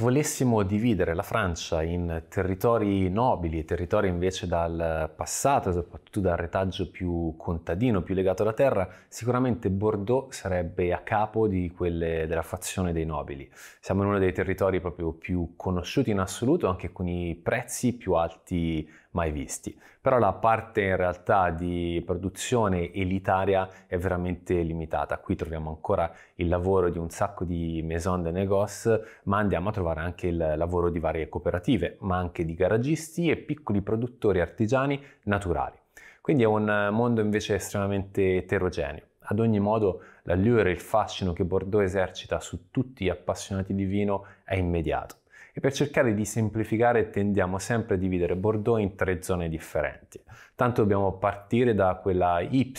Se volessimo dividere la Francia in territori nobili e territori invece dal passato, soprattutto dal retaggio più contadino, più legato alla terra, sicuramente Bordeaux sarebbe a capo di quelle della fazione dei nobili. Siamo in uno dei territori proprio più conosciuti in assoluto, anche con i prezzi più alti mai visti. Però la parte in realtà di produzione elitaria è veramente limitata. Qui troviamo ancora il lavoro di un sacco di maison de négoce, ma andiamo a trovare anche il lavoro di varie cooperative, ma anche di garagisti e piccoli produttori artigiani naturali. Quindi è un mondo invece estremamente eterogeneo. Ad ogni modo, l'allure e il fascino che Bordeaux esercita su tutti gli appassionati di vino è immediato e per cercare di semplificare tendiamo sempre a dividere Bordeaux in tre zone differenti. Tanto dobbiamo partire da quella Y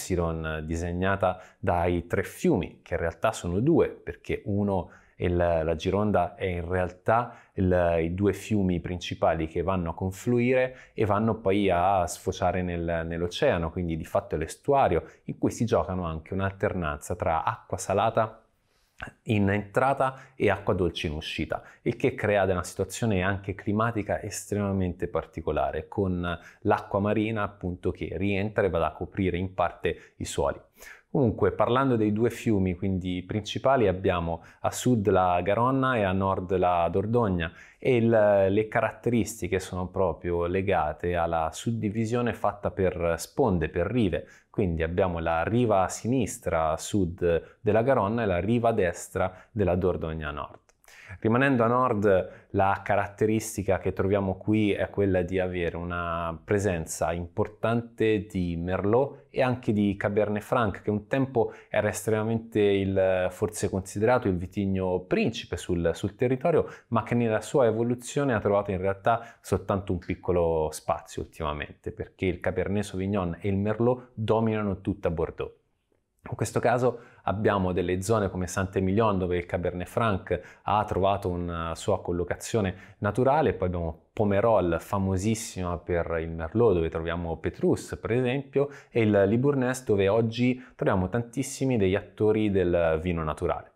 disegnata dai tre fiumi, che in realtà sono due, perché uno e la Gironda è in realtà il, i due fiumi principali che vanno a confluire e vanno poi a sfociare nel, nell'oceano, quindi di fatto è l'estuario in cui si giocano anche un'alternanza tra acqua salata in entrata e acqua dolce in uscita, il che crea una situazione anche climatica estremamente particolare, con l'acqua marina appunto che rientra e va a coprire in parte i suoli. Comunque, parlando dei due fiumi, quindi principali, abbiamo a sud la Garonna e a nord la Dordogna e il, le caratteristiche sono proprio legate alla suddivisione fatta per sponde, per rive. Quindi abbiamo la riva sinistra a sud della Garonna e la riva destra della Dordogna a nord. Rimanendo a nord, la caratteristica che troviamo qui è quella di avere una presenza importante di Merlot e anche di Cabernet Franc, che un tempo era estremamente il, forse considerato il vitigno principe sul, sul territorio, ma che nella sua evoluzione ha trovato in realtà soltanto un piccolo spazio ultimamente, perché il Cabernet Sauvignon e il Merlot dominano tutta Bordeaux. In questo caso abbiamo delle zone come Sant'Emilion dove il Cabernet Franc ha trovato una sua collocazione naturale, poi abbiamo Pomerol famosissima per il Merlot dove troviamo Petrus per esempio e il Libournais dove oggi troviamo tantissimi degli attori del vino naturale.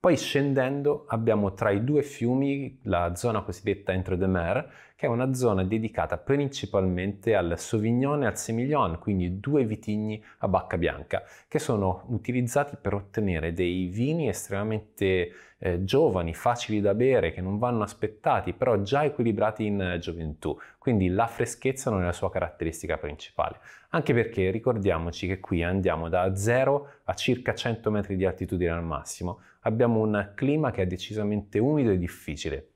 Poi scendendo abbiamo tra i due fiumi la zona cosiddetta Entre de Mer che è una zona dedicata principalmente al Sauvignon e al Semillon, quindi due vitigni a bacca bianca, che sono utilizzati per ottenere dei vini estremamente eh, giovani, facili da bere, che non vanno aspettati, però già equilibrati in eh, gioventù, quindi la freschezza non è la sua caratteristica principale. Anche perché ricordiamoci che qui andiamo da 0 a circa 100 metri di altitudine al massimo, abbiamo un clima che è decisamente umido e difficile,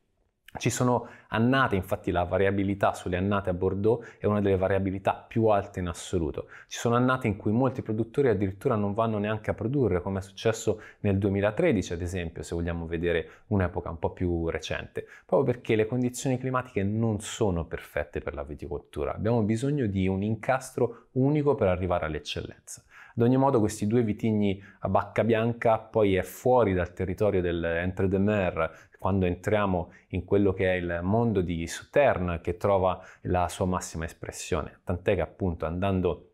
ci sono annate, infatti la variabilità sulle annate a Bordeaux è una delle variabilità più alte in assoluto. Ci sono annate in cui molti produttori addirittura non vanno neanche a produrre, come è successo nel 2013 ad esempio, se vogliamo vedere un'epoca un po' più recente, proprio perché le condizioni climatiche non sono perfette per la viticoltura. Abbiamo bisogno di un incastro unico per arrivare all'eccellenza. Ad ogni modo questi due vitigni a Bacca Bianca poi è fuori dal territorio dell'Entre de Mer quando entriamo in quello che è il mondo di Sutern che trova la sua massima espressione, tant'è che appunto andando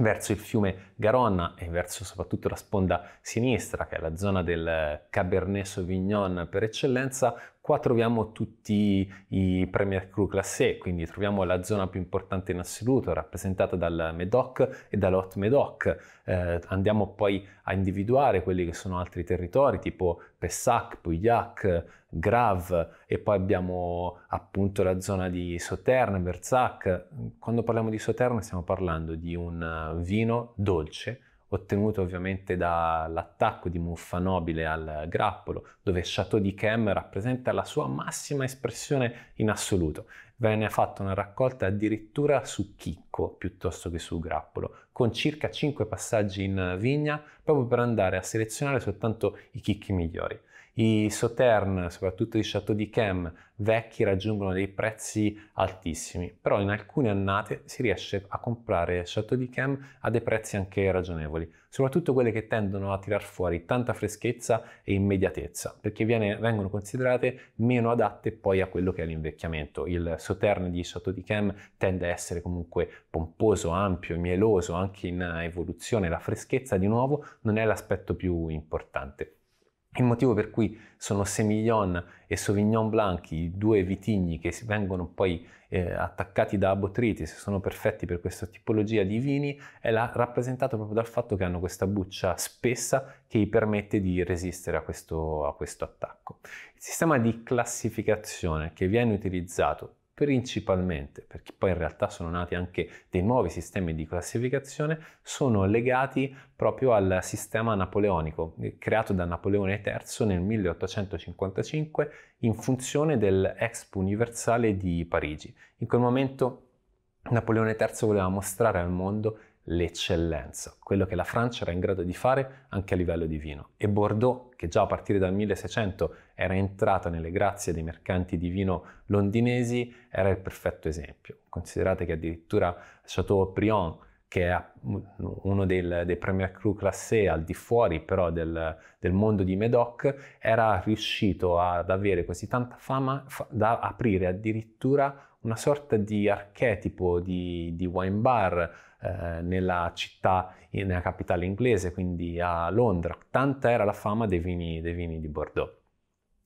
verso il fiume Garonna e verso soprattutto la sponda sinistra, che è la zona del Cabernet Sauvignon per eccellenza, Qua troviamo tutti i Premier Cru Classé, quindi troviamo la zona più importante in assoluto, rappresentata dal Medoc e dall'Hot Medoc. Eh, andiamo poi a individuare quelli che sono altri territori, tipo Pessac, Pugliac, Grav e poi abbiamo appunto la zona di Sauternes, Versac. Quando parliamo di Sauternes stiamo parlando di un eh, vino dolce ottenuto ovviamente dall'attacco di Muffa Nobile al grappolo, dove Chateau di Chem rappresenta la sua massima espressione in assoluto. Venne fatta una raccolta addirittura su chicco piuttosto che su grappolo, con circa 5 passaggi in vigna proprio per andare a selezionare soltanto i chicchi migliori. I Sauternes, soprattutto i Chateau di Chem vecchi, raggiungono dei prezzi altissimi, però in alcune annate si riesce a comprare Chateau di Chem a dei prezzi anche ragionevoli, soprattutto quelle che tendono a tirar fuori tanta freschezza e immediatezza, perché viene, vengono considerate meno adatte poi a quello che è l'invecchiamento. Il Sauternes di Chateau di Chem tende a essere comunque pomposo, ampio, mieloso, anche in evoluzione, la freschezza di nuovo non è l'aspetto più importante. Il motivo per cui sono Semillon e Sauvignon Blanc, i due vitigni che vengono poi eh, attaccati da Abotritis, sono perfetti per questa tipologia di vini, è la, rappresentato proprio dal fatto che hanno questa buccia spessa che gli permette di resistere a questo, a questo attacco. Il sistema di classificazione che viene utilizzato principalmente, perché poi in realtà sono nati anche dei nuovi sistemi di classificazione, sono legati proprio al sistema napoleonico, eh, creato da Napoleone III nel 1855 in funzione dell'Expo Universale di Parigi. In quel momento Napoleone III voleva mostrare al mondo l'eccellenza, quello che la Francia era in grado di fare anche a livello di vino. E Bordeaux, che già a partire dal 1600 era entrata nelle grazie dei mercanti di vino londinesi, era il perfetto esempio. Considerate che addirittura Chateaubriand, che è uno del, dei Premier Cru classé al di fuori però del, del, mondo di Medoc, era riuscito ad avere così tanta fama fa, da aprire addirittura una sorta di archetipo di, di wine bar eh, nella città, nella capitale inglese, quindi a Londra. Tanta era la fama dei vini, dei vini di Bordeaux.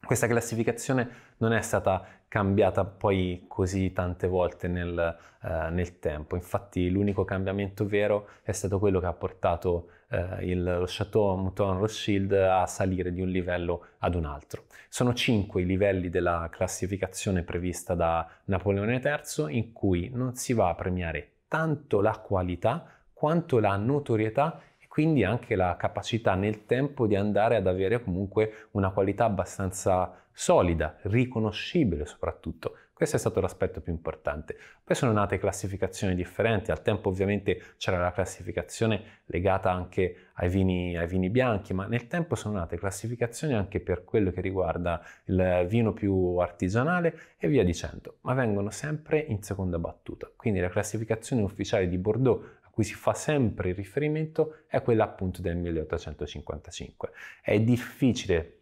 Questa classificazione non è stata cambiata poi così tante volte nel, eh, nel tempo, infatti l'unico cambiamento vero è stato quello che ha portato eh, il, lo Chateau Mouton Rothschild a salire di un livello ad un altro. Sono cinque i livelli della classificazione prevista da Napoleone III in cui non si va a premiare tanto la qualità quanto la notorietà e quindi anche la capacità nel tempo di andare ad avere comunque una qualità abbastanza solida, riconoscibile soprattutto, questo è stato l'aspetto più importante. Poi sono nate classificazioni differenti, al tempo ovviamente c'era la classificazione legata anche ai vini, ai vini bianchi, ma nel tempo sono nate classificazioni anche per quello che riguarda il vino più artigianale e via dicendo, ma vengono sempre in seconda battuta. Quindi la classificazione ufficiale di Bordeaux cui si fa sempre riferimento è quella appunto del 1855. È difficile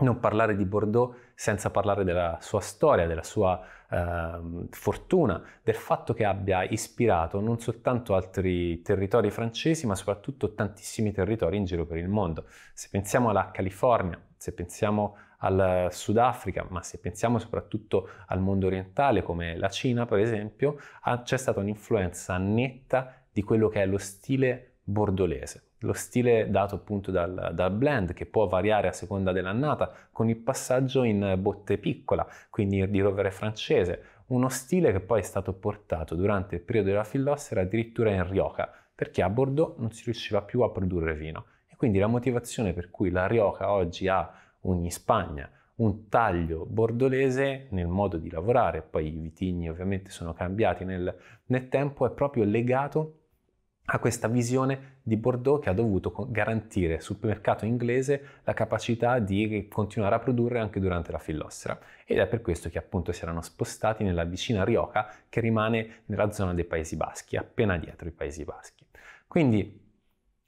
non parlare di Bordeaux senza parlare della sua storia, della sua eh, fortuna, del fatto che abbia ispirato non soltanto altri territori francesi, ma soprattutto tantissimi territori in giro per il mondo. Se pensiamo alla California, se pensiamo al Sudafrica, ma se pensiamo soprattutto al mondo orientale come la Cina, per esempio, ah, c'è stata un'influenza netta di quello che è lo stile bordolese lo stile dato appunto dal, dal, blend che può variare a seconda dell'annata, con il passaggio in botte piccola, quindi di rovere francese, uno stile che poi è stato portato durante il periodo della Fillossera addirittura in Rioca, perché a Bordeaux non si riusciva più a produrre vino. E quindi la motivazione per cui la Rioca oggi ha in Spagna un taglio bordolese nel modo di lavorare, poi i vitigni ovviamente sono cambiati nel, nel tempo, è proprio legato a a questa visione di Bordeaux che ha dovuto garantire sul mercato inglese la capacità di continuare a produrre anche durante la fillossera ed è per questo che appunto si erano spostati nella vicina Rioja che rimane nella zona dei Paesi Baschi, appena dietro i Paesi Baschi. Quindi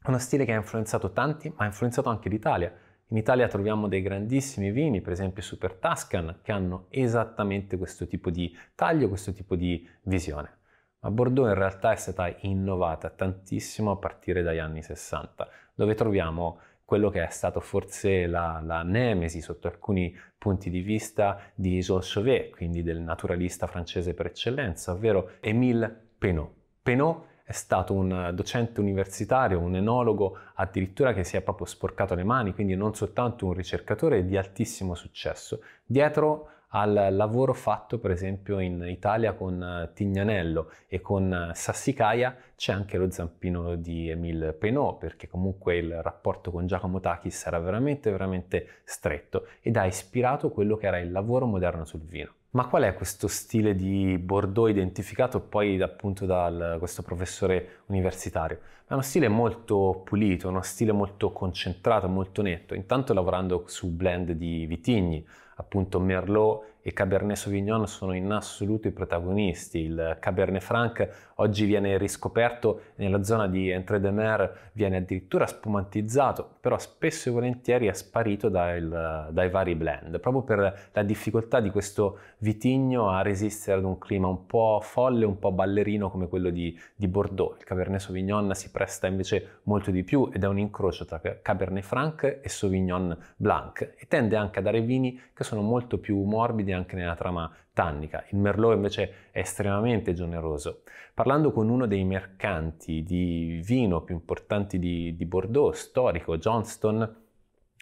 uno stile che ha influenzato tanti, ma ha influenzato anche l'Italia. In Italia troviamo dei grandissimi vini, per esempio Super Tuscan, che hanno esattamente questo tipo di taglio, questo tipo di visione. Ma Bordeaux in realtà è stata innovata tantissimo a partire dagli anni 60, dove troviamo quello che è stato forse la, la nemesi sotto alcuni punti di vista di Isol Chauvet, quindi del naturalista francese per eccellenza, ovvero Émile Penot. Penot è stato un docente universitario, un enologo addirittura che si è proprio sporcato le mani, quindi non soltanto un ricercatore di altissimo successo. Dietro al lavoro fatto per esempio in Italia con eh, Tignanello e con eh, Sassicaia c'è anche lo zampino di Émile Penot perché comunque il rapporto con Giacomo Takis era veramente veramente stretto ed ha ispirato quello che era il lavoro moderno sul vino. Ma qual è questo stile di Bordeaux identificato poi appunto da questo professore universitario? È uno stile molto pulito, uno stile molto concentrato, molto netto, intanto lavorando su blend di vitigni, appunto Merlot e Cabernet Sauvignon sono in assoluto i protagonisti. Il Cabernet Franc oggi viene riscoperto nella zona di Entre-de-Mer, viene addirittura spumantizzato, però spesso e volentieri è sparito dal, dai vari blend, proprio per la difficoltà di questo vitigno a resistere ad un clima un po' folle, un po' ballerino come quello di, di Bordeaux. Il Cabernet Sauvignon si presta invece molto di più ed è un incrocio tra Cabernet Franc e Sauvignon Blanc e tende anche a dare vini che sono molto più morbidi anche nella trama tannica. Il merlot invece è estremamente generoso. Parlando con uno dei mercanti di vino più importanti di, di Bordeaux, storico, Johnston,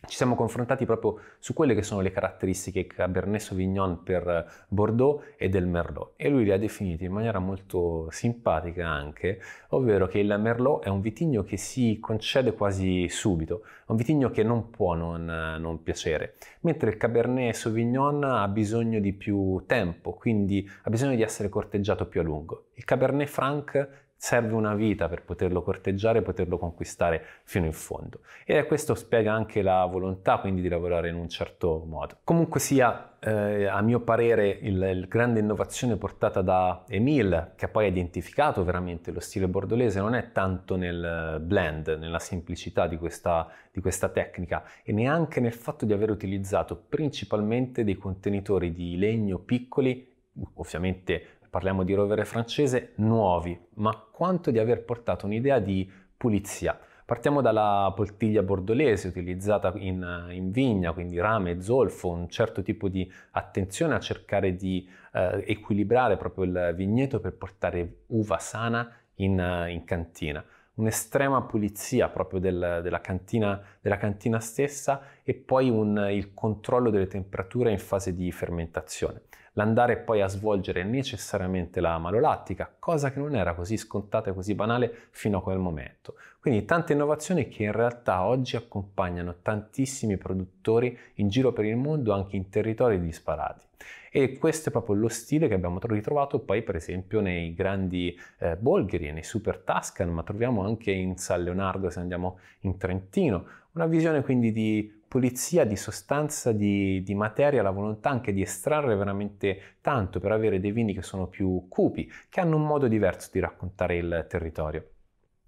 ci siamo confrontati proprio su quelle che sono le caratteristiche Cabernet Sauvignon per Bordeaux e del Merlot e lui le ha definite in maniera molto simpatica anche, ovvero che il Merlot è un vitigno che si concede quasi subito, è un vitigno che non può non, non piacere, mentre il Cabernet Sauvignon ha bisogno di più tempo, quindi ha bisogno di essere corteggiato più a lungo. Il Cabernet Franc serve una vita per poterlo corteggiare, poterlo conquistare fino in fondo. E questo spiega anche la volontà quindi di lavorare in un certo modo. Comunque sia, eh, a mio parere, il, grande innovazione portata da Emile, che ha poi identificato veramente lo stile bordolese, non è tanto nel blend, nella semplicità di questa, di questa tecnica, e neanche nel fatto di aver utilizzato principalmente dei contenitori di legno piccoli ovviamente parliamo di rovere francese, nuovi, ma quanto di aver portato un'idea di pulizia. Partiamo dalla poltiglia bordolese utilizzata in, in, vigna, quindi rame e zolfo, un certo tipo di attenzione a cercare di eh, equilibrare proprio il vigneto per portare uva sana in, in cantina un'estrema pulizia proprio del, della, cantina, della, cantina, stessa e poi un, il controllo delle temperature in fase di fermentazione l'andare poi a svolgere necessariamente la malolattica, cosa che non era così scontata e così banale fino a quel momento. Quindi tante innovazioni che in realtà oggi accompagnano tantissimi produttori in giro per il mondo, anche in territori disparati. E questo è proprio lo stile che abbiamo ritrovato poi per esempio nei grandi eh, Bolgheri, nei Super Tuscan, ma troviamo anche in San Leonardo se andiamo in Trentino. Una visione quindi di pulizia di sostanza, di, di, materia, la volontà anche di estrarre veramente tanto per avere dei vini che sono più cupi, che hanno un modo diverso di raccontare il territorio.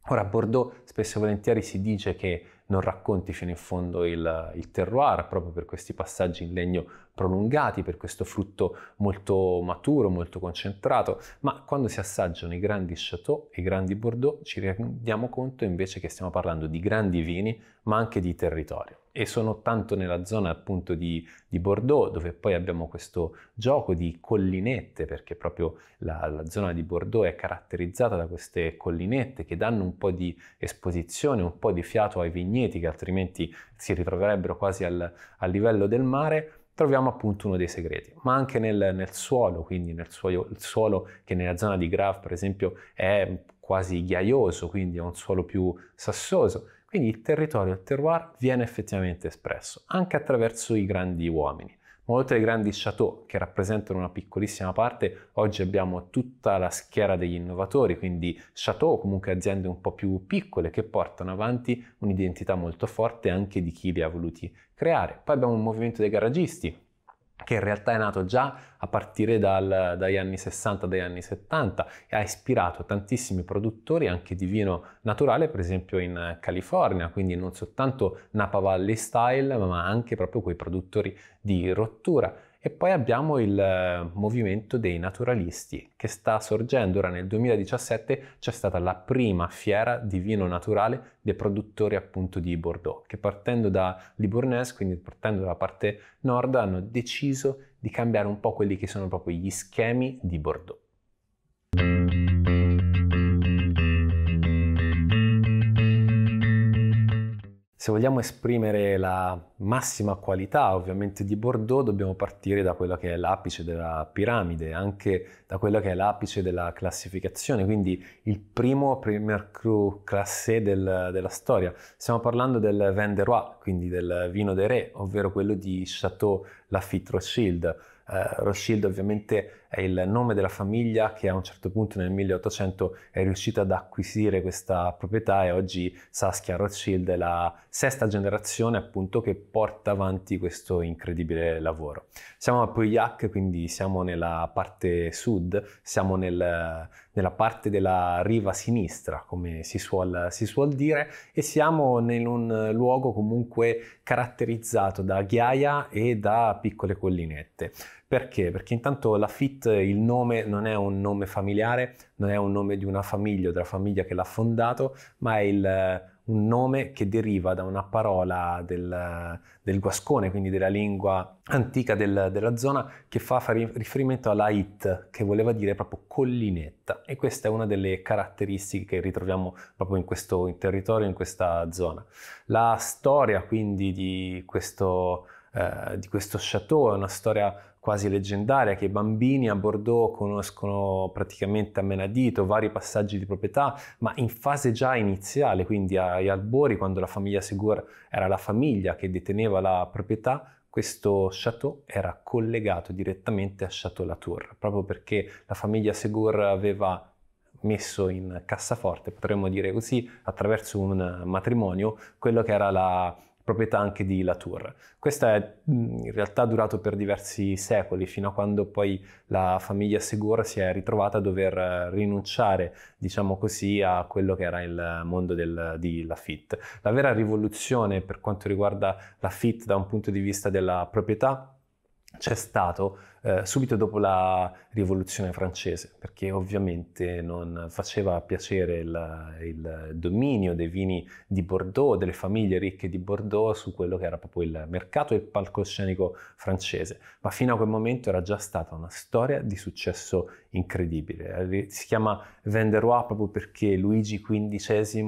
Ora a Bordeaux spesso e volentieri si dice che non racconti fino in fondo il, il terroir, proprio per questi passaggi in legno prolungati, per questo frutto molto maturo, molto concentrato, ma quando si assaggiano i grandi Chateau e i grandi Bordeaux ci rendiamo conto invece che stiamo parlando di grandi vini, ma anche di territorio e sono tanto nella zona appunto di, di, Bordeaux, dove poi abbiamo questo gioco di collinette, perché proprio la, la, zona di Bordeaux è caratterizzata da queste collinette che danno un po' di esposizione, un po' di fiato ai vigneti che altrimenti si ritroverebbero quasi al, al livello del mare troviamo appunto uno dei segreti, ma anche nel, nel suolo, quindi nel suolo, suolo, che nella zona di Graf per esempio è quasi ghiaioso, quindi è un suolo più sassoso, quindi il territorio, il terroir viene effettivamente espresso, anche attraverso i grandi uomini. Ma oltre ai grandi chateau, che rappresentano una piccolissima parte, oggi abbiamo tutta la schiera degli innovatori, quindi chateau o comunque aziende un po' più piccole che portano avanti un'identità molto forte anche di chi li ha voluti creare. Poi abbiamo il movimento dei garagisti, che in realtà è nato già a partire dal, dagli anni 60, dagli anni 70 e ha ispirato tantissimi produttori anche di vino naturale, per esempio in California, quindi non soltanto Napa Valley Style, ma anche proprio quei produttori di rottura. E poi abbiamo il eh, movimento dei naturalisti che sta sorgendo ora nel 2017 c'è stata la prima fiera di vino naturale dei produttori appunto di Bordeaux che partendo da Libournese, quindi partendo dalla parte nord, hanno deciso di cambiare un po' quelli che sono proprio gli schemi di Bordeaux. Se vogliamo esprimere la massima qualità ovviamente di Bordeaux dobbiamo partire da quello che è l'apice della piramide, anche da quello che è l'apice della classificazione, quindi il primo Premier Cru classé del, della storia. Stiamo parlando del Vin de Roi, quindi del vino dei re, ovvero quello di Chateau Lafitte Rothschild. Eh, Rothschild ovviamente è il nome della famiglia che a un certo punto nel 1800 è riuscita ad acquisire questa proprietà e oggi Saskia Rothschild è la sesta generazione appunto che porta avanti questo incredibile lavoro. Siamo a Poyac, quindi siamo nella parte sud, siamo nel, nella parte della riva sinistra, come si suol, si suol dire, e siamo in un luogo comunque caratterizzato da ghiaia e da piccole collinette. Perché? Perché intanto Lafitte, il nome non è un nome familiare, non è un nome di una famiglia o della famiglia che l'ha fondato, ma è il, eh, un nome che deriva da una parola del, eh, del guascone, quindi della lingua antica del, della zona, che fa riferimento alla it, che voleva dire proprio collinetta. E questa è una delle caratteristiche che ritroviamo proprio in questo in territorio, in questa zona. La storia quindi di questo, eh, di questo chateau è una storia quasi leggendaria che i bambini a Bordeaux conoscono praticamente a menadito, vari passaggi di proprietà, ma in fase già iniziale, quindi agli albori, quando la famiglia Segur era la famiglia che deteneva la proprietà, questo chateau era collegato direttamente a Chateau Latour, proprio perché la famiglia Segur aveva messo in cassaforte, potremmo dire così, attraverso un matrimonio, quello che era la proprietà anche di Latour. Questo è mm, in realtà durato per diversi secoli, fino a quando poi la famiglia Segura si è ritrovata a dover eh, rinunciare, diciamo così, a quello che era il mondo del, di Lafitte. La vera rivoluzione per quanto riguarda Lafitte da un punto di vista della proprietà c'è stato eh, subito dopo la rivoluzione francese, perché ovviamente non faceva piacere il, il, dominio dei vini di Bordeaux, delle famiglie ricche di Bordeaux su quello che era proprio il mercato e il palcoscenico francese, ma fino a quel momento era già stata una storia di successo incredibile. Si chiama Venderois proprio perché Luigi XV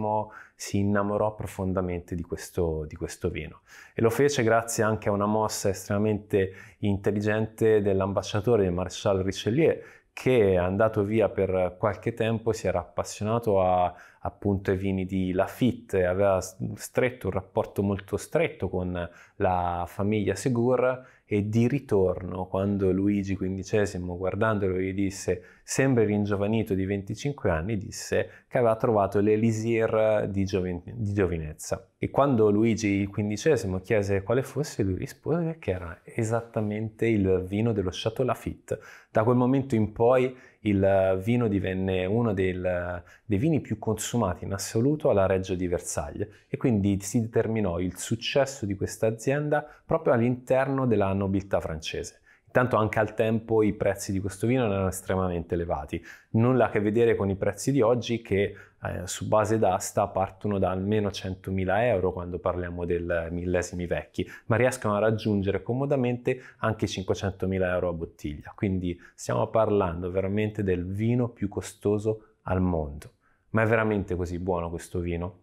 si innamorò profondamente di questo, di questo vino e lo fece grazie anche a una mossa estremamente intelligente dell'ambasciatore del Marshal Richelieu che è andato via per qualche tempo, si era appassionato a, appunto ai vini di Lafitte, aveva stretto un rapporto molto stretto con la famiglia Segur e di ritorno, quando Luigi XV, guardandolo, gli disse sempre ringiovanito di 25 anni, disse che aveva trovato l'elisir di, gioven- di giovinezza. E quando Luigi XV chiese quale fosse, lui rispose che era esattamente il vino dello Chateau Lafitte. Da quel momento in poi il vino divenne uno del, dei vini più consumati in assoluto alla Reggio di Versailles e quindi si determinò il successo di questa azienda proprio all'interno della nobiltà francese. Tanto anche al tempo i prezzi di questo vino erano estremamente elevati. Nulla a che vedere con i prezzi di oggi che eh, su base d'asta partono da almeno 100.000 euro quando parliamo del millesimi vecchi, ma riescono a raggiungere comodamente anche 500.000 euro a bottiglia. Quindi stiamo parlando veramente del vino più costoso al mondo. Ma è veramente così buono questo vino?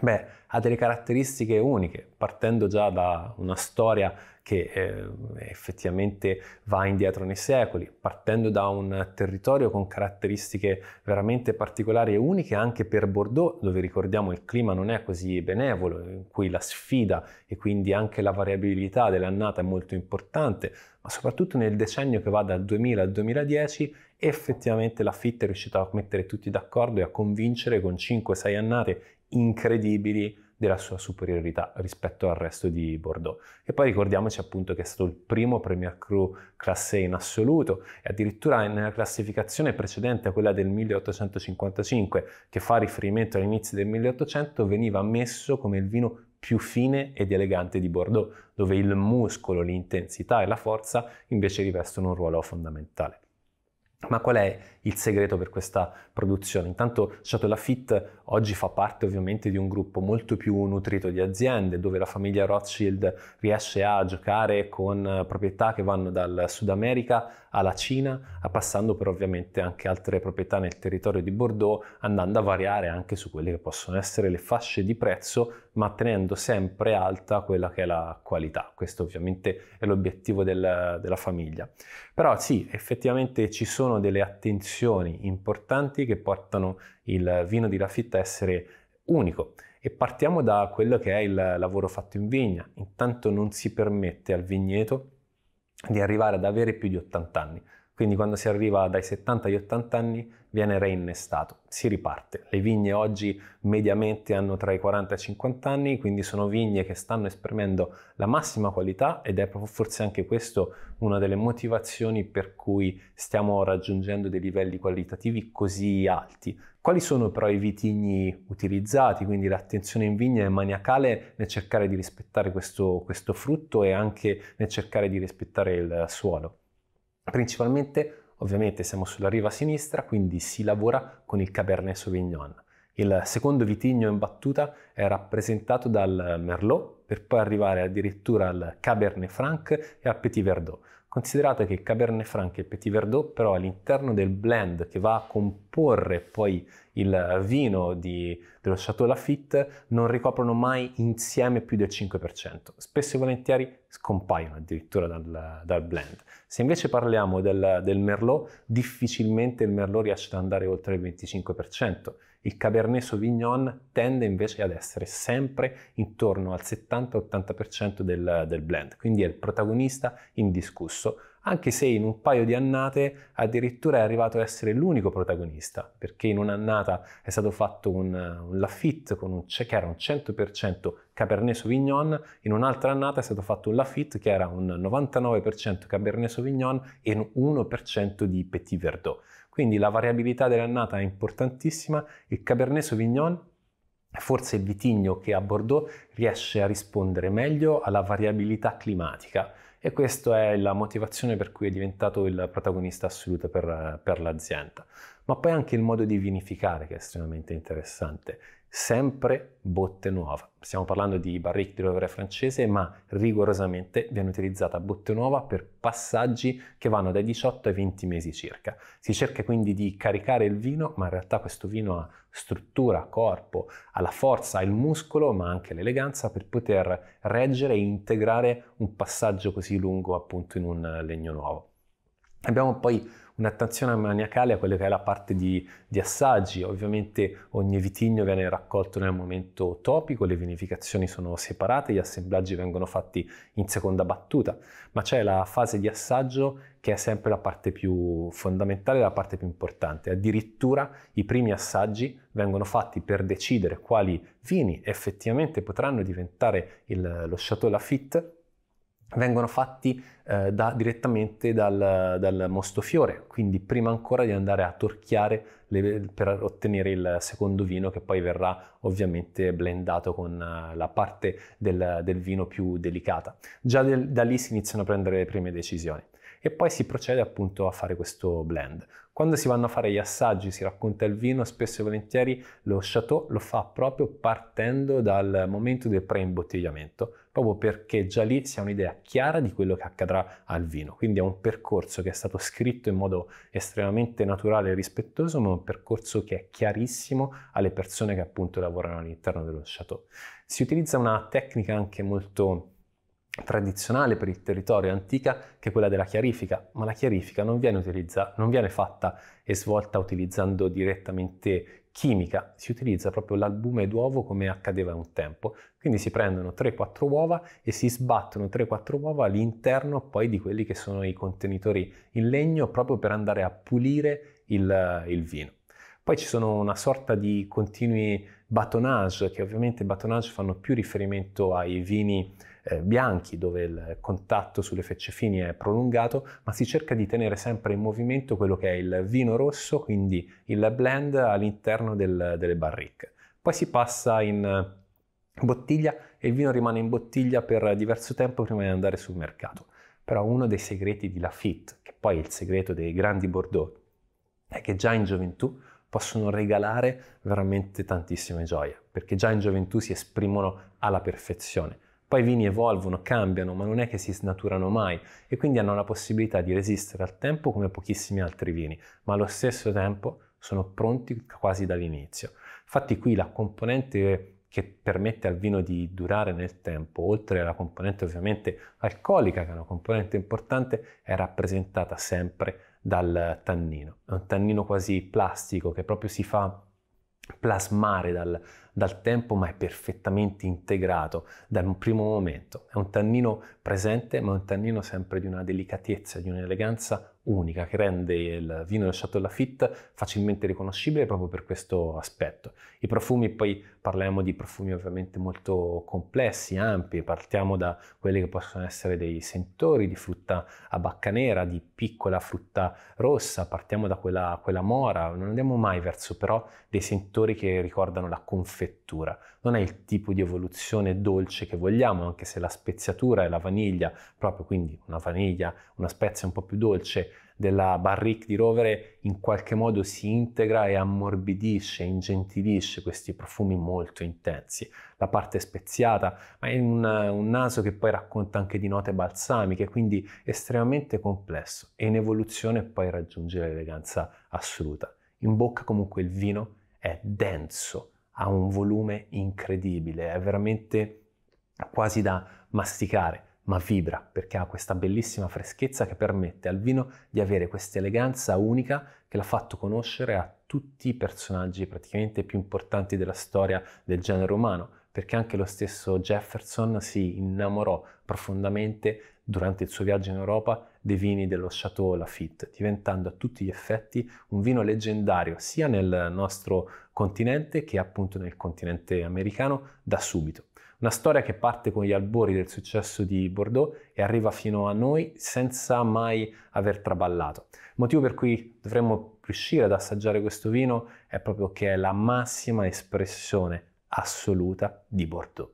Beh, ha delle caratteristiche uniche, partendo già da una storia che eh, effettivamente va indietro nei secoli, partendo da un territorio con caratteristiche veramente particolari e uniche anche per Bordeaux, dove ricordiamo il clima non è così benevolo, in cui la sfida e quindi anche la variabilità dell'annata è molto importante, ma soprattutto nel decennio che va dal 2000 al 2010 effettivamente la FIT è riuscita a mettere tutti d'accordo e a convincere con 5-6 annate incredibili della sua superiorità rispetto al resto di Bordeaux. E poi ricordiamoci appunto che è stato il primo Premier Cru classe in assoluto e addirittura nella classificazione precedente a quella del 1855 che fa riferimento all'inizio del 1800 veniva messo come il vino più fine ed elegante di Bordeaux, dove il muscolo, l'intensità e la forza invece rivestono un ruolo fondamentale. Ma qual è il segreto per questa produzione. Intanto Chateau Lafitte oggi fa parte ovviamente di un gruppo molto più nutrito di aziende, dove la famiglia Rothschild riesce a giocare con eh, proprietà che vanno dal Sud America alla Cina, passando per ovviamente anche altre proprietà nel territorio di Bordeaux, andando a variare anche su quelle che possono essere le fasce di prezzo, ma tenendo sempre alta quella che è la qualità. Questo ovviamente è l'obiettivo del, della famiglia. Però sì, effettivamente ci sono delle attenzioni evoluzioni importanti che portano il vino di Raffitta a essere unico. E partiamo da quello che è il lavoro fatto in vigna. Intanto non si permette al vigneto di arrivare ad avere più di 80 anni. Quindi quando si arriva dai 70 agli 80 anni viene reinnestato, si riparte. Le vigne oggi mediamente hanno tra i 40 e i 50 anni, quindi sono vigne che stanno esprimendo la massima qualità ed è proprio forse anche questo una delle motivazioni per cui stiamo raggiungendo dei livelli qualitativi così alti. Quali sono però i vitigni utilizzati? Quindi l'attenzione in vigna è maniacale nel cercare di rispettare questo, questo frutto e anche nel cercare di rispettare il suolo. Principalmente, ovviamente, siamo sulla riva sinistra, quindi si lavora con il Cabernet Sauvignon. Il secondo vitigno in battuta è rappresentato dal Merlot, per poi arrivare addirittura al Cabernet Franc e al Petit Verdot. Considerate che Cabernet Franc e Petit Verdot però all'interno del blend che va a comporre poi il vino di, dello Chateau Lafitte non ricoprono mai insieme più del 5%, spesso e volentieri scompaiono addirittura dal, dal blend. Se invece parliamo del, del Merlot, difficilmente il Merlot riesce ad andare oltre il 25%, il Cabernet Sauvignon tende invece ad essere sempre intorno al 70-80% del, del blend, quindi è il protagonista indiscusso anche se in un paio di annate addirittura è arrivato a essere l'unico protagonista, perché in un'annata è stato fatto un, un Lafitte con un, che era un 100% Cabernet Sauvignon, in un'altra annata è stato fatto un Lafitte che era un 99% Cabernet Sauvignon e un 1% di Petit Verdot. Quindi la variabilità dell'annata è importantissima, il Cabernet Sauvignon forse il vitigno che a Bordeaux riesce a rispondere meglio alla variabilità climatica e questa è la motivazione per cui è diventato il protagonista assoluto per, per l'azienda. Ma poi anche il modo di vinificare che è estremamente interessante, sempre botte nuova. Stiamo parlando di barrique di rovere francese, ma rigorosamente viene utilizzata botte nuova per passaggi che vanno dai 18 ai 20 mesi circa. Si cerca quindi di caricare il vino, ma in realtà questo vino ha struttura, corpo, alla forza, il muscolo, ma anche l'eleganza per poter reggere e integrare un passaggio così lungo appunto in un legno nuovo. Abbiamo poi un'attenzione maniacale a quella che è la parte di, di assaggi. Ovviamente ogni vitigno viene raccolto nel momento topico, le vinificazioni sono separate, gli assemblaggi vengono fatti in seconda battuta, ma c'è la fase di assaggio che è sempre la parte più fondamentale, la parte più importante. Addirittura i primi assaggi vengono fatti per decidere quali vini effettivamente potranno diventare il, lo Chateau Lafitte vengono fatti eh, da, direttamente dal, dal, mostofiore, quindi prima ancora di andare a torchiare le, per ottenere il secondo vino che poi verrà ovviamente blendato con eh, la parte del, del vino più delicata. Già del, da lì si iniziano a prendere le prime decisioni e poi si procede appunto a fare questo blend. Quando si vanno a fare gli assaggi, si racconta il vino, spesso e volentieri lo chateau lo fa proprio partendo dal momento del preimbottigliamento, proprio perché già lì si ha un'idea chiara di quello che accadrà al vino. Quindi è un percorso che è stato scritto in modo estremamente naturale e rispettoso, ma un percorso che è chiarissimo alle persone che appunto lavorano all'interno dello chateau. Si utilizza una tecnica anche molto tradizionale per il territorio antica che è quella della chiarifica, ma la chiarifica non viene, utilizza, non viene fatta e svolta utilizzando direttamente chimica, si utilizza proprio l'albume d'uovo come accadeva un tempo, quindi si prendono 3-4 uova e si sbattono 3-4 uova all'interno poi di quelli che sono i contenitori in legno proprio per andare a pulire il, il vino. Poi ci sono una sorta di continui batonage, che ovviamente batonage fanno più riferimento ai vini eh, bianchi dove il contatto sulle fecce fini è prolungato, ma si cerca di tenere sempre in movimento quello che è il vino rosso, quindi il blend all'interno del, delle barricche. Poi si passa in eh, bottiglia e il vino rimane in bottiglia per diverso tempo prima di andare sul mercato. Però uno dei segreti di Lafitte, che poi è il segreto dei grandi Bordeaux, è che già in gioventù possono regalare veramente tantissime gioie, perché già in gioventù si esprimono alla perfezione. Poi i vini evolvono, cambiano, ma non è che si snaturano mai e quindi hanno la possibilità di resistere al tempo come pochissimi altri vini, ma allo stesso tempo sono pronti quasi dall'inizio. Infatti qui la componente che permette al vino di durare nel tempo, oltre alla componente ovviamente alcolica, che è una componente importante, è rappresentata sempre dal tannino. È un tannino quasi plastico che proprio si fa plasmare dal, dal, tempo, ma è perfettamente integrato dal primo momento. È un tannino presente, ma è un tannino sempre di una delicatezza, di un'eleganza unica che rende il vino del Chateau Lafitte facilmente riconoscibile proprio per questo aspetto. I profumi poi Parliamo di profumi ovviamente molto complessi, ampi, partiamo da quelli che possono essere dei sentori di frutta a bacca nera, di piccola frutta rossa, partiamo da quella, quella mora, non andiamo mai verso però dei sentori che ricordano la confettura. Non è il tipo di evoluzione dolce che vogliamo, anche se la speziatura e la vaniglia, proprio quindi una vaniglia, una spezia un po' più dolce, della barrique di rovere in qualche modo si integra e ammorbidisce, ingentilisce questi profumi molto intensi. La parte speziata, ma è un, un naso che poi racconta anche di note balsamiche, quindi estremamente complesso e in evoluzione poi raggiunge l'eleganza assoluta. In bocca comunque il vino è denso, ha un volume incredibile, è veramente quasi da masticare ma vibra perché ha questa bellissima freschezza che permette al vino di avere questa eleganza unica che l'ha fatto conoscere a tutti i personaggi praticamente più importanti della storia del genere umano, perché anche lo stesso Jefferson si innamorò profondamente durante il suo viaggio in Europa dei vini dello Chateau Lafitte, diventando a tutti gli effetti un vino leggendario sia nel nostro continente che appunto nel continente americano da subito. Una storia che parte con gli albori del successo di Bordeaux e arriva fino a noi senza mai aver traballato. Il motivo per cui dovremmo riuscire ad assaggiare questo vino è proprio che è la massima espressione assoluta di Bordeaux.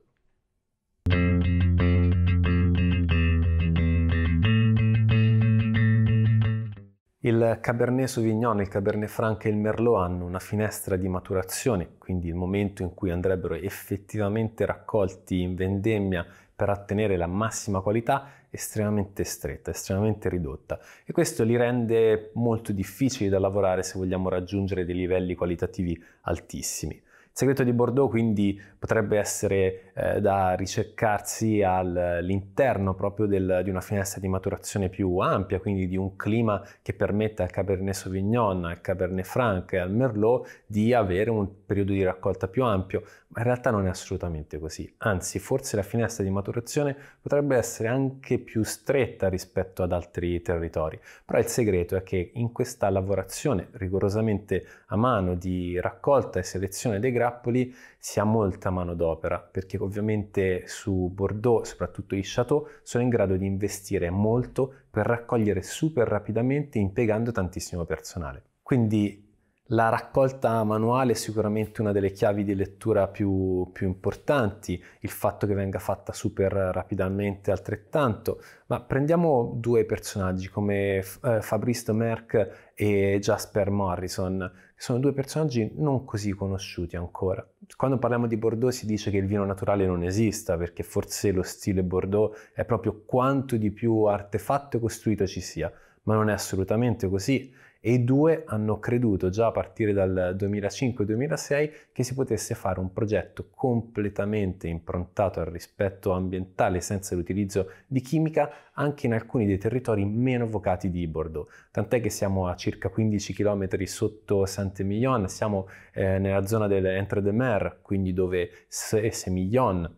Il Cabernet Sauvignon, il Cabernet Franc e il Merlot hanno una finestra di maturazione, quindi il momento in cui andrebbero effettivamente raccolti in vendemmia per ottenere la massima qualità, estremamente stretta, estremamente ridotta. E questo li rende molto difficili da lavorare se vogliamo raggiungere dei livelli qualitativi altissimi segreto di Bordeaux quindi potrebbe essere eh, da ricercarsi all'interno proprio del, di una finestra di maturazione più ampia, quindi di un clima che permette al Cabernet Sauvignon, al Cabernet Franc e al Merlot di avere un periodo di raccolta più ampio, in realtà non è assolutamente così, anzi forse la finestra di maturazione potrebbe essere anche più stretta rispetto ad altri territori, però il segreto è che in questa lavorazione rigorosamente a mano di raccolta e selezione dei grappoli si ha molta mano d'opera, perché ovviamente su Bordeaux, soprattutto i Chateau, sono in grado di investire molto per raccogliere super rapidamente impiegando tantissimo personale. Quindi la raccolta manuale è sicuramente una delle chiavi di lettura più, più, importanti, il fatto che venga fatta super rapidamente altrettanto, ma prendiamo due personaggi come eh, Fabrice Merck e Jasper Morrison, che sono due personaggi non così conosciuti ancora. Quando parliamo di Bordeaux si dice che il vino naturale non esista, perché forse lo stile Bordeaux è proprio quanto di più artefatto e costruito ci sia, ma non è assolutamente così e i due hanno creduto già a partire dal 2005-2006 che si potesse fare un progetto completamente improntato al rispetto ambientale senza l'utilizzo di chimica anche in alcuni dei territori meno vocati di Bordeaux. Tant'è che siamo a circa 15 km sotto Saint-Emilion, siamo eh, nella zona dell'Entre-de-Mer, quindi dove Saint-Emilion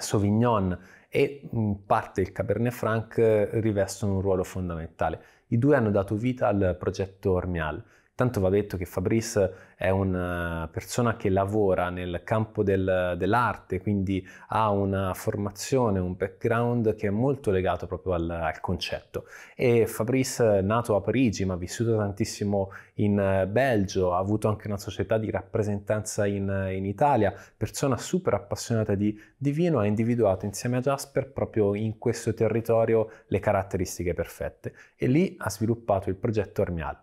Sauvignon e in parte il Cabernet Franc rivestono un ruolo fondamentale. I due hanno dato vita al progetto Ormial, Tanto va detto che Fabrice è una eh, persona che lavora nel campo del, dell'arte, quindi ha una formazione, un background che è molto legato proprio al, al concetto. E Fabrice, nato a Parigi ma vissuto tantissimo in eh, Belgio, ha avuto anche una società di rappresentanza in, eh, in Italia, persona super appassionata di, di vino, ha individuato insieme a Jasper proprio in questo territorio le caratteristiche perfette e lì ha sviluppato il progetto Armiale.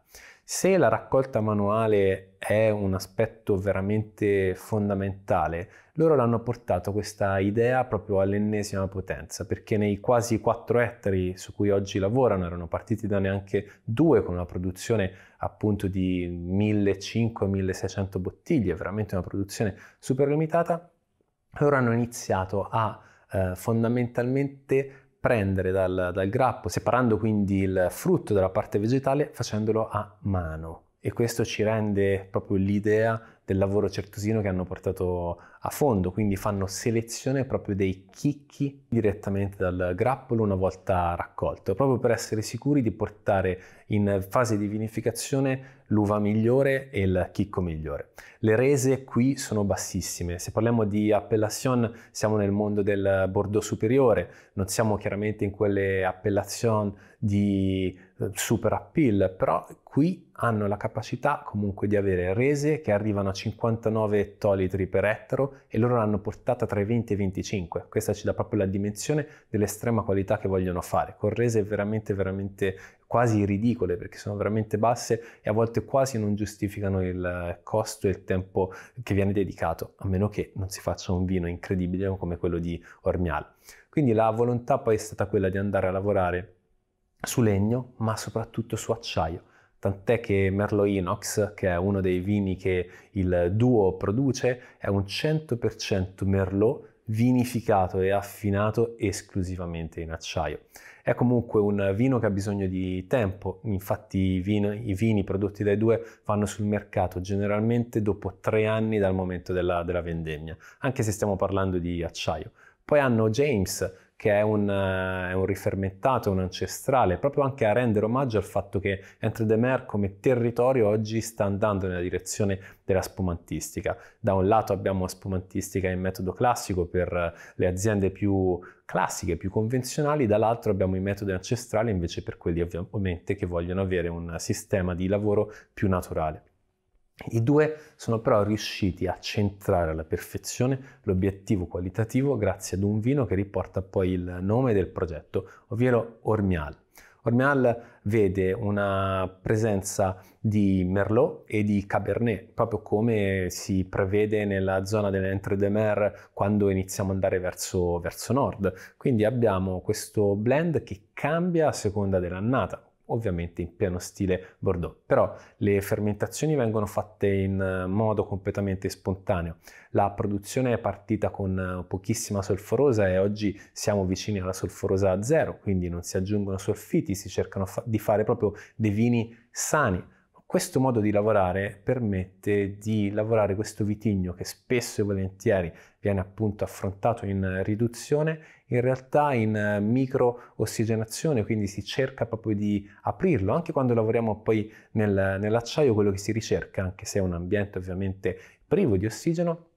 Se la raccolta manuale è un aspetto veramente fondamentale, loro l'hanno portato questa idea proprio all'ennesima potenza, perché nei quasi 4 ettari su cui oggi lavorano erano partiti da neanche due con una produzione appunto di 1500-1600 bottiglie, veramente una produzione super limitata, loro hanno iniziato a eh, fondamentalmente prendere dal, dal grappo, separando quindi il frutto dalla parte vegetale facendolo a mano e questo ci rende proprio l'idea del lavoro certosino che hanno portato a fondo, quindi fanno selezione proprio dei chicchi direttamente dal grappolo una volta raccolto, proprio per essere sicuri di portare in fase di vinificazione l'uva migliore e il chicco migliore. Le rese qui sono bassissime, se parliamo di appellation siamo nel mondo del Bordeaux superiore, non siamo chiaramente in quelle appellation di eh, super appeal, però qui hanno la capacità comunque di avere rese che arrivano a 59 ettolitri per ettaro e loro l'hanno portata tra i 20 e i 25. Questa ci dà proprio la dimensione dell'estrema qualità che vogliono fare, con rese veramente, veramente quasi ridicole perché sono veramente basse e a volte quasi non giustificano il costo e il tempo che viene dedicato, a meno che non si faccia un vino incredibile come quello di Ormial. Quindi la volontà poi è stata quella di andare a lavorare su legno, ma soprattutto su acciaio tant'è che Merlot Inox, che è uno dei vini che il duo produce, è un 100% Merlot vinificato e affinato esclusivamente in acciaio. È comunque un vino che ha bisogno di tempo, infatti i vini, i vini prodotti dai due vanno sul mercato generalmente dopo tre anni dal momento della, della vendemmia, anche se stiamo parlando di acciaio. Poi hanno James, che è un, eh, è un rifermettato, un ancestrale, proprio anche a rendere omaggio al fatto che Entre de Mer come territorio oggi sta andando nella direzione della spumantistica. Da un lato abbiamo la spumantistica in metodo classico per eh, le aziende più classiche, più convenzionali, dall'altro abbiamo i metodi ancestrali invece per quelli ovviamente che vogliono avere un sistema di lavoro più naturale. I due sono però riusciti a centrare alla perfezione l'obiettivo qualitativo grazie ad un vino che riporta poi il nome del progetto, ovvero Ormial. Ormial vede una presenza di Merlot e di Cabernet, proprio come si prevede nella zona dell'Entre-de-Mer quando iniziamo ad andare verso, verso nord. Quindi abbiamo questo blend che cambia a seconda dell'annata ovviamente in pieno stile Bordeaux. Però le fermentazioni vengono fatte in eh, modo completamente spontaneo. La produzione è partita con eh, pochissima solforosa e oggi siamo vicini alla solforosa a zero, quindi non si aggiungono solfiti, si cercano fa- di fare proprio dei vini sani questo modo di lavorare permette di lavorare questo vitigno che spesso e volentieri viene appunto affrontato in riduzione, in realtà in eh, micro ossigenazione, quindi si cerca proprio di aprirlo, anche quando lavoriamo poi nel, nell'acciaio quello che si ricerca, anche se è un ambiente ovviamente privo di ossigeno,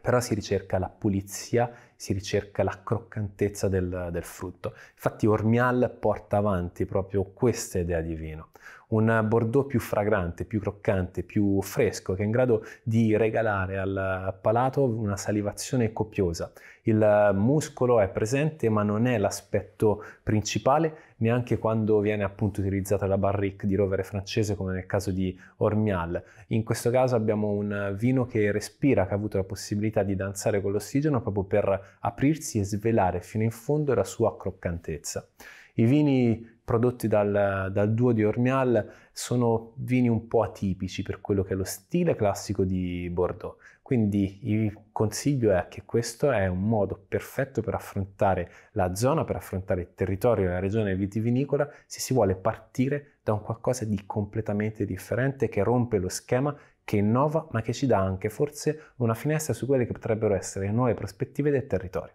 però si ricerca la pulizia, si ricerca la croccantezza del, del frutto. Infatti Ormial porta avanti proprio questa idea di vino un Bordeaux più fragrante, più croccante, più fresco, che è in grado di regalare al palato una salivazione copiosa. Il muscolo è presente ma non è l'aspetto principale neanche quando viene appunto utilizzata la barrique di rovere francese come nel caso di Ormial. In questo caso abbiamo un vino che respira, che ha avuto la possibilità di danzare con l'ossigeno proprio per aprirsi e svelare fino in fondo la sua croccantezza. I vini prodotti dal, dal, duo di Ormial sono vini un po' atipici per quello che è lo stile classico di Bordeaux. Quindi il consiglio è che questo è un modo perfetto per affrontare la zona, per affrontare il territorio e la regione vitivinicola, se si vuole partire da un qualcosa di completamente differente che rompe lo schema, che innova, ma che ci dà anche forse una finestra su quelle che potrebbero essere le nuove prospettive del territorio.